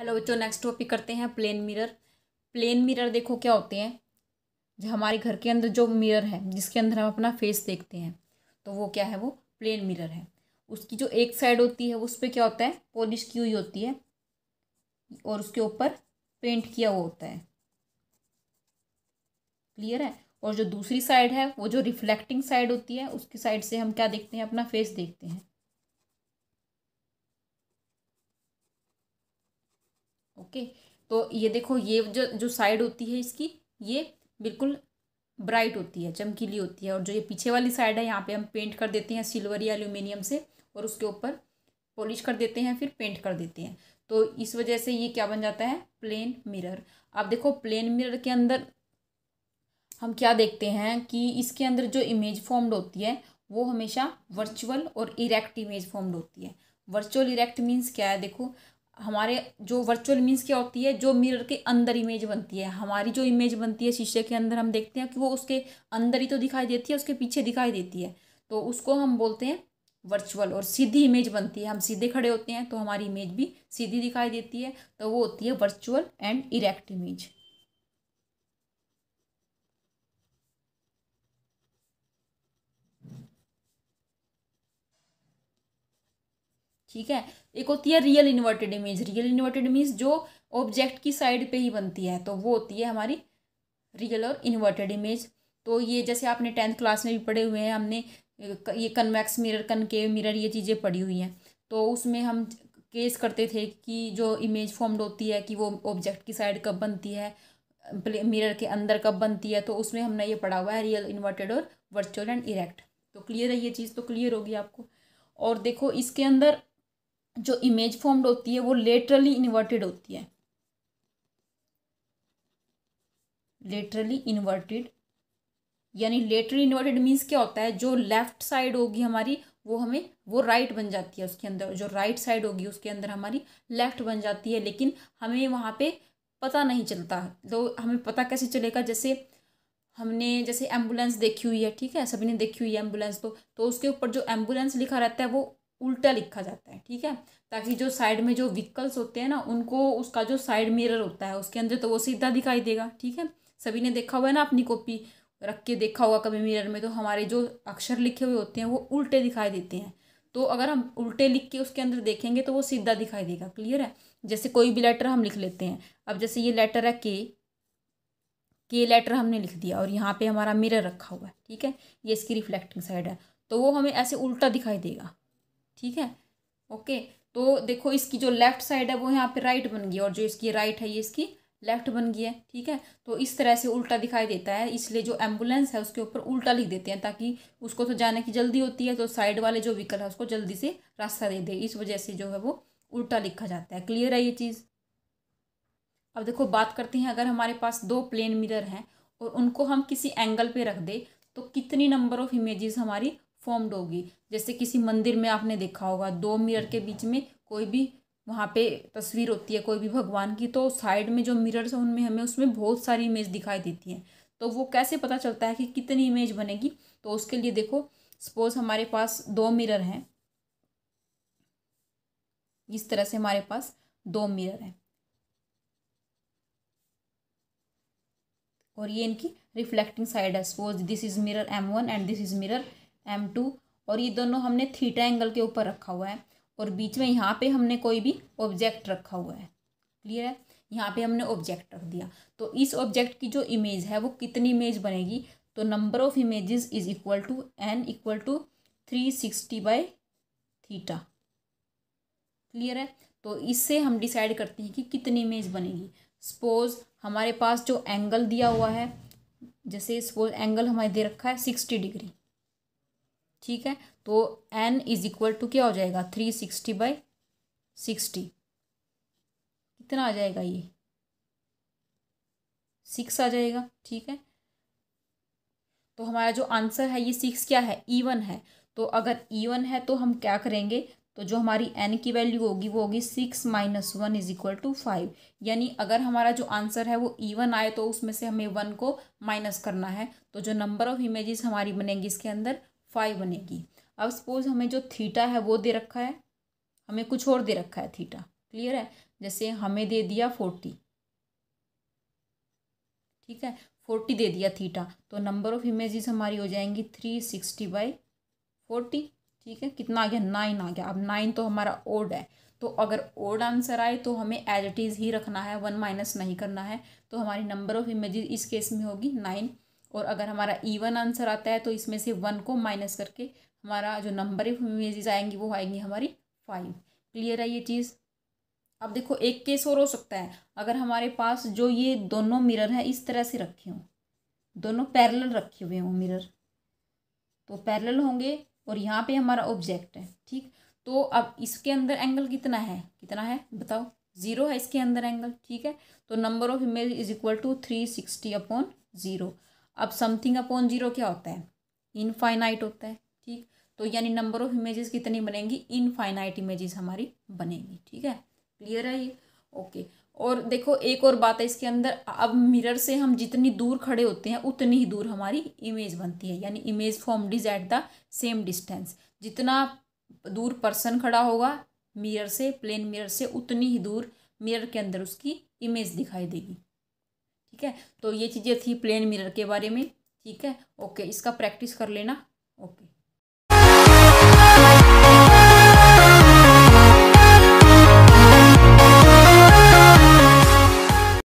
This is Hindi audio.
हेलो बच्चों नेक्स्ट टॉपिक करते हैं प्लेन मिरर प्लेन मिरर देखो क्या होते हैं जो हमारे घर के अंदर जो मिरर है जिसके अंदर हम अपना फेस देखते हैं तो वो क्या है वो प्लेन मिरर है उसकी जो एक साइड होती है उस पर क्या होता है पॉलिश की हुई होती है और उसके ऊपर पेंट किया हुआ होता है क्लियर है और जो दूसरी साइड है वो जो रिफ्लेक्टिंग साइड होती है उसकी साइड से हम क्या देखते हैं अपना फेस देखते हैं ओके तो ये देखो ये जो जो साइड होती है इसकी ये बिल्कुल ब्राइट होती है चमकीली होती है और जो ये पीछे वाली साइड है यहाँ पे हम पेंट कर देते हैं सिल्वर या एल्यूमिनियम से और उसके ऊपर पॉलिश कर देते हैं फिर पेंट कर देते हैं तो इस वजह से ये क्या बन जाता है प्लेन मिरर अब देखो प्लेन मिरर के अंदर हम क्या देखते हैं कि इसके अंदर जो इमेज फॉर्म्ड होती है वो हमेशा वर्चुअल और इरेक्ट इमेज फॉर्म्ड होती है वर्चुअल इरेक्ट मीन्स क्या है देखो हमारे जो वर्चुअल मीन्स क्या होती है जो मिरर के अंदर इमेज बनती है हमारी जो इमेज बनती है शीशे के अंदर हम देखते हैं कि वो उसके अंदर ही तो दिखाई देती है उसके पीछे दिखाई देती है तो उसको हम बोलते हैं वर्चुअल और सीधी इमेज बनती है हम सीधे खड़े होते हैं तो हमारी इमेज भी सीधी दिखाई देती है तो वो होती है वर्चुअल एंड इरेक्ट इमेज ठीक है एक होती है real inverted image real inverted image जो ऑब्जेक्ट की साइड पे ही बनती है तो वो होती है हमारी रियल और इन्वर्टेड इमेज तो ये जैसे आपने टेंथ क्लास में भी पढ़े हुए हैं हमने ये कन्वैक्स मिरर कनकेव मिरर ये चीज़ें पढ़ी हुई हैं तो उसमें हम केस करते थे कि जो इमेज फॉर्म्ड होती है कि वो ऑब्जेक्ट की साइड कब बनती है मिरर के अंदर कब बनती है तो उसमें हमने ये पढ़ा हुआ है रियल इन्वर्टेड और वर्चुअल एंड इरेक्ट तो क्लियर है ये चीज़ तो क्लियर होगी आपको और देखो इसके अंदर जो इमेज फॉर्म्ड होती है वो लेटरली इन्वर्टेड होती है लेटरली इन्वर्टेड यानी लेटरली इन्वर्टेड मीन्स क्या होता है जो लेफ्ट साइड होगी हमारी वो हमें वो राइट right बन जाती है उसके अंदर जो राइट right साइड होगी उसके अंदर हमारी लेफ्ट बन जाती है लेकिन हमें वहाँ पे पता नहीं चलता तो हमें पता कैसे चलेगा जैसे हमने जैसे एम्बुलेंस देखी हुई है ठीक है सभी ने देखी हुई है एम्बुलेंस तो तो उसके ऊपर जो एम्बुलेंस लिखा रहता है वो उल्टा लिखा जाता है ठीक है ताकि जो साइड में जो व्हीकल्स होते हैं ना उनको उसका जो साइड मिरर होता है उसके अंदर तो वो सीधा दिखाई देगा ठीक है सभी ने देखा हुआ है ना अपनी कॉपी रख के देखा होगा कभी मिरर में तो हमारे जो अक्षर लिखे हुए होते हैं वो उल्टे दिखाई देते हैं तो अगर हम उल्टे लिख के उसके अंदर देखेंगे तो वो सीधा दिखाई देगा क्लियर है जैसे कोई भी लेटर हम लिख लेते हैं अब जैसे ये लेटर है के के लेटर हमने लिख दिया और यहाँ पे हमारा मिरर रखा हुआ है ठीक है ये इसकी रिफ्लेक्टिंग साइड है तो वो हमें ऐसे उल्टा दिखाई देगा ठीक है ओके तो देखो इसकी जो लेफ्ट साइड है वो यहाँ पे राइट बन गई और जो इसकी राइट है ये इसकी लेफ्ट बन गई है ठीक है तो इस तरह से उल्टा दिखाई देता है इसलिए जो एम्बुलेंस है उसके ऊपर उल्टा लिख देते हैं ताकि उसको तो जाने की जल्दी होती है तो साइड वाले जो व्हीकल है उसको जल्दी से रास्ता दे दे इस वजह से जो है वो उल्टा लिखा जाता है क्लियर है ये चीज़ अब देखो बात करते हैं अगर हमारे पास दो प्लेन मिरर हैं और उनको हम किसी एंगल पे रख दे तो कितनी नंबर ऑफ इमेजेस हमारी फॉर्म्ड होगी जैसे किसी मंदिर में आपने देखा होगा दो मिरर के बीच में कोई भी वहाँ पे तस्वीर होती है कोई भी भगवान की तो साइड में जो मिरर्स हैं उनमें हमें उसमें बहुत सारी इमेज दिखाई देती हैं तो वो कैसे पता चलता है कि कितनी इमेज बनेगी तो उसके लिए देखो सपोज हमारे पास दो मिरर हैं इस तरह से हमारे पास दो मिरर हैं और ये इनकी रिफ्लेक्टिंग साइड है suppose this is mirror M one and this is mirror M two और ये दोनों हमने थीटा एंगल के ऊपर रखा हुआ है और बीच में यहाँ पे हमने कोई भी ऑब्जेक्ट रखा हुआ है क्लियर है यहाँ पे हमने ऑब्जेक्ट रख दिया तो इस ऑब्जेक्ट की जो इमेज है वो कितनी इमेज बनेगी तो number of images is equal to n equal to three sixty by theta clear है तो इससे हम डिसाइड करते हैं कि कितनी इमेज बनेगी सपोज हमारे पास जो एंगल दिया हुआ है जैसे सपोज एंगल हमारे दे रखा है सिक्सटी डिग्री ठीक है तो एन इज इक्वल टू क्या हो जाएगा थ्री सिक्सटी बाई सिक्सटी कितना आ जाएगा ये सिक्स आ जाएगा ठीक है तो हमारा जो आंसर है ये सिक्स क्या है ईवन है तो अगर ईवन है तो हम क्या करेंगे तो जो हमारी एन की वैल्यू होगी वो होगी six minus one is equal to five यानी अगर हमारा जो आंसर है वो ईवन आए तो उसमें से हमें वन को माइनस करना है तो जो नंबर ऑफ इमेजेस हमारी बनेंगी इसके अंदर फाइव बनेगी अब सपोज हमें जो थीटा है वो दे रखा है हमें कुछ और दे रखा है थीटा क्लियर है जैसे हमें दे दिया फोर्टी ठीक है फोर्टी दे दिया थीटा तो नंबर ऑफ इमेजेस हमारी हो जाएंगी थ्री सिक्सटी बाई फोर्टी ठीक है कितना आ गया नाइन आ गया अब नाइन तो हमारा ओड है तो अगर ओड आंसर आए तो हमें एज इट इज़ ही रखना है वन माइनस नहीं करना है तो हमारी नंबर ऑफ इमेजेस इस केस में होगी नाइन और अगर हमारा वन आंसर आता है तो इसमें से वन को माइनस करके हमारा जो नंबर ऑफ इमेजेस आएंगी वो आएंगी हमारी फाइव क्लियर है ये चीज़ अब देखो एक केस और हो सकता है अगर हमारे पास जो ये दोनों मिरर है इस तरह से रखे हों दोनों पैरेलल रखे हुए हों मिरर तो पैरेलल होंगे और यहाँ पे हमारा ऑब्जेक्ट है ठीक तो अब इसके अंदर एंगल कितना है कितना है बताओ ज़ीरो है इसके अंदर एंगल ठीक है तो number of image is equal to three sixty upon zero अब समथिंग अपॉन जीरो क्या होता है इनफाइनाइट होता है ठीक तो यानी नंबर ऑफ इमेजेस कितनी बनेंगी इनफाइनाइट इमेजेस हमारी बनेंगी ठीक है क्लियर है ये ओके और देखो एक और बात है इसके अंदर अब मिरर से हम जितनी दूर खड़े होते हैं उतनी ही दूर हमारी इमेज बनती है यानी image form is at the same distance जितना दूर पर्सन खड़ा होगा मिरर से प्लेन मिरर से उतनी ही दूर मिरर के अंदर उसकी इमेज दिखाई देगी ठीक है तो ये चीज़ें थी प्लेन मिरर के बारे में ठीक है ओके इसका प्रैक्टिस कर लेना ओके